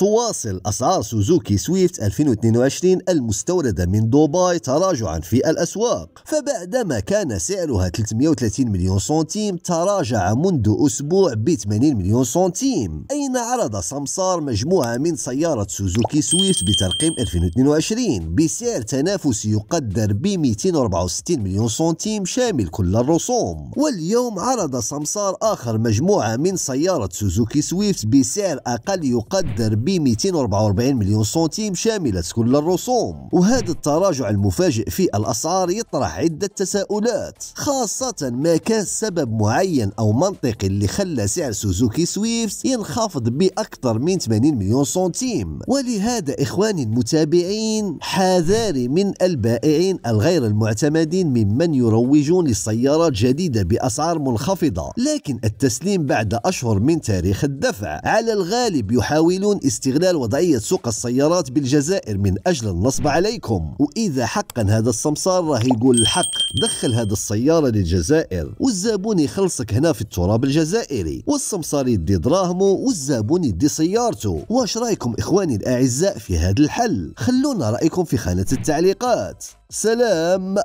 تواصل أسعار سوزوكي سويفت 2022 المستوردة من دبي تراجعا في الأسواق فبعدما كان سعرها 330 مليون سنتيم تراجع منذ أسبوع ب 80 مليون سنتيم أين عرض سمسار مجموعة من سيارة سوزوكي سويفت بترقيم 2022 بسعر تنافسي يقدر ب 264 مليون سنتيم شامل كل الرسوم واليوم عرض سمسار آخر مجموعة من سيارة سوزوكي سويفت بسعر أقل يقدر ب ب 244 مليون سنتيم شاملة كل الرسوم وهذا التراجع المفاجئ في الأسعار يطرح عدة تساؤلات خاصة ما كان سبب معين أو منطقي اللي خلى سعر سوزوكي سويفت ينخفض بأكثر من 80 مليون سنتيم ولهذا إخواني المتابعين حذاري من البائعين الغير المعتمدين ممن يروجون للسيارات جديدة بأسعار منخفضة لكن التسليم بعد أشهر من تاريخ الدفع على الغالب يحاولون استغلال وضعية سوق السيارات بالجزائر من أجل النصب عليكم وإذا حقا هذا السمسار راه يقول الحق دخل هذا السيارة للجزائر والزبون يخلصك هنا في التراب الجزائري والسمسار يدي دراهمه والزبون يدي سيارته واش رايكم إخواني الأعزاء في هذا الحل خلونا رأيكم في خانة التعليقات سلام